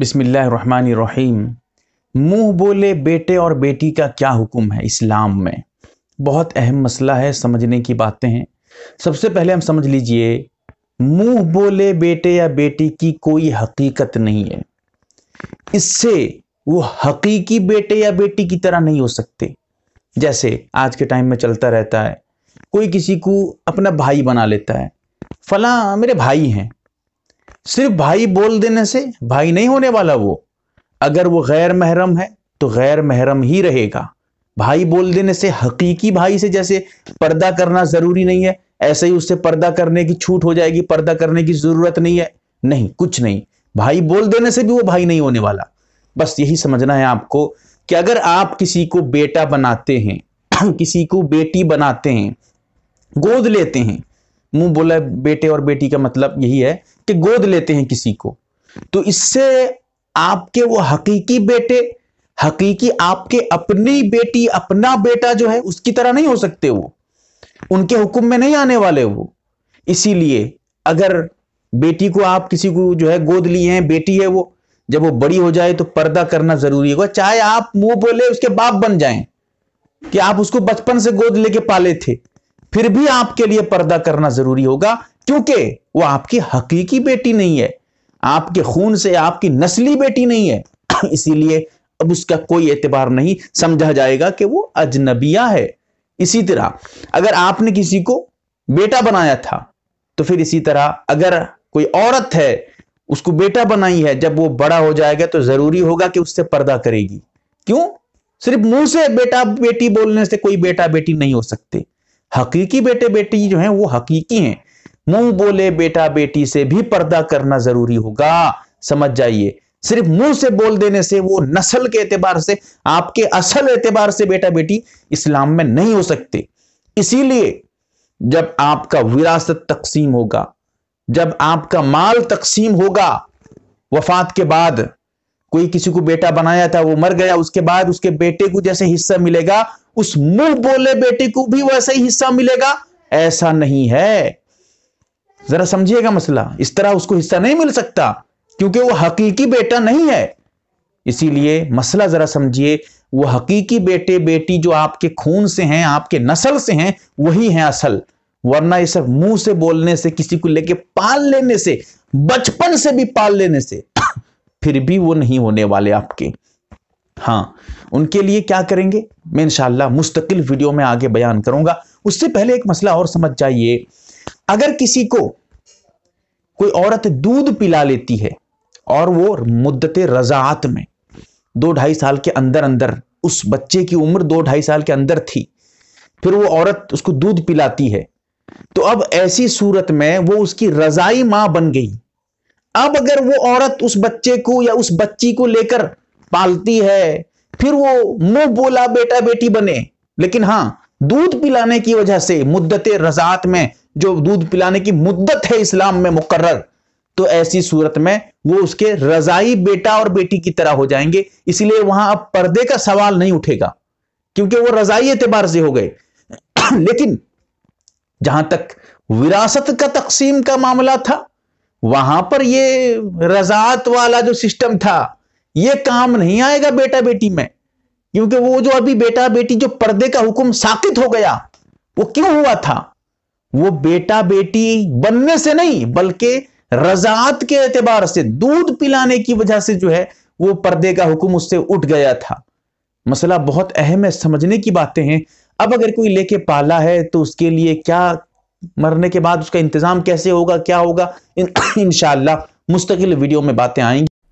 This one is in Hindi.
बिसमीम मुंह बोले बेटे और बेटी का क्या हुक्म है इस्लाम में बहुत अहम मसला है समझने की बातें हैं सबसे पहले हम समझ लीजिए मुंह बोले बेटे या बेटी की कोई हकीकत नहीं है इससे वो हकीकी बेटे या बेटी की तरह नहीं हो सकते जैसे आज के टाइम में चलता रहता है कोई किसी को अपना भाई बना लेता है फला मेरे भाई हैं सिर्फ भाई बोल देने से भाई नहीं होने वाला वो अगर वो गैर महरम है तो गैर महरम ही रहेगा भाई बोल देने से हकीकी भाई से जैसे पर्दा करना जरूरी नहीं है ऐसे ही उससे पर्दा करने की छूट हो जाएगी पर्दा करने की जरूरत नहीं है नहीं कुछ नहीं भाई बोल देने से भी वो भाई नहीं होने वाला बस यही समझना है आपको कि अगर आप किसी को बेटा बनाते हैं किसी को बेटी बनाते हैं गोद लेते हैं मुंह बोला बेटे और बेटी का मतलब यही है कि गोद लेते हैं किसी को तो इससे आपके वो हकीकी बेटे हकीकी आपके अपनी बेटी अपना बेटा जो है उसकी तरह नहीं हो सकते वो उनके हुक्म में नहीं आने वाले वो इसीलिए अगर बेटी को आप किसी को जो है गोद लिए हैं बेटी है वो जब वो बड़ी हो जाए तो पर्दा करना जरूरी होगा चाहे आप मुंह बोले उसके बाप बन जाएं कि आप उसको बचपन से गोद लेके पाले थे फिर भी आपके लिए पर्दा करना जरूरी होगा क्योंकि वो आपकी हकीकी बेटी नहीं है आपके खून से आपकी नस्ली बेटी नहीं है इसीलिए अब उसका कोई एतबार नहीं समझा जाएगा कि वो अजनबिया है इसी तरह अगर आपने किसी को बेटा बनाया था तो फिर इसी तरह अगर कोई औरत है उसको बेटा बनाई है जब वो बड़ा हो जाएगा तो जरूरी होगा कि उससे पर्दा करेगी क्यों सिर्फ मुंह से बेटा बेटी बोलने से कोई बेटा बेटी नहीं हो सकते हकीकी बेटे बेटी जो हैं वो हकीकी हैं मुंह बोले बेटा बेटी से भी पर्दा करना जरूरी होगा समझ जाइए सिर्फ मुंह से बोल देने से वो नस्ल के एतबार से आपके असल एतबार से बेटा बेटी इस्लाम में नहीं हो सकते इसीलिए जब आपका विरासत तकसीम होगा जब आपका माल तकसीम होगा वफात के बाद कोई किसी को बेटा बनाया था वो मर गया उसके बाद उसके बेटे को जैसे हिस्सा मिलेगा उस मुंह बोले बेटे को भी वैसे ही हिस्सा मिलेगा ऐसा नहीं है જરા સમજીએગા મસલા ઇસ طرح ઉસકો હિસ્સા નહીં મિલ સકતા ક્યોકી વો હકીકી બેટા નહીં હૈ ઇસી લિયે મસલા જરા સમજીએ વો હકીકી બેટે બેટી જો આપકે ખૂન સે હૈ આપકે નસલ સે હૈ વહી હૈ અસલ વરના ઇસર મૂં સે બોલને સે કિસી કો લેકે પાલ લેને સે બચપણ સે ભી પાલ લેને સે ફિર ભી વો નહીં હોને વાલે આપકે હા unke liye kya karenge main inshaallah mustaqil video mein aage bayan karunga usse pehle ek masla aur samajh jaiye अगर किसी को कोई औरत दूध पिला लेती है और वो मुद्दत रजात में दो ढाई साल के अंदर अंदर उस बच्चे की उम्र दो ढाई साल के अंदर थी फिर वो औरत उसको दूध पिलाती है तो अब ऐसी सूरत में वो उसकी रजाई मां बन गई अब अगर वो औरत उस बच्चे को या उस बच्ची को लेकर पालती है फिर वो मुंह बोला बेटा बेटी बने लेकिन हां दूध पिलाने की वजह से मुद्दत रजात में जो दूध पिलाने की मुद्दत है इस्लाम में मुकर्र तो ऐसी सूरत में वो उसके रजाई बेटा और बेटी की तरह हो जाएंगे इसलिए वहां अब पर्दे का सवाल नहीं उठेगा क्योंकि वो रजाई एतबार से हो गए लेकिन जहां तक विरासत का तकसीम का मामला था वहां पर ये रजात वाला जो सिस्टम था ये काम नहीं आएगा बेटा बेटी में क्योंकि वो जो अभी बेटा बेटी जो पर्दे का हुक्म साकित हो गया वो क्यों हुआ था वो बेटा बेटी बनने से नहीं बल्कि रजात के एतबार से दूध पिलाने की वजह से जो है वो पर्दे का हुक्म उससे उठ गया था मसला बहुत अहम है समझने की बातें हैं अब अगर कोई लेके पाला है तो उसके लिए क्या मरने के बाद उसका इंतजाम कैसे होगा क्या होगा इन इनशाला मुस्तकिल वीडियो में बातें आएंगी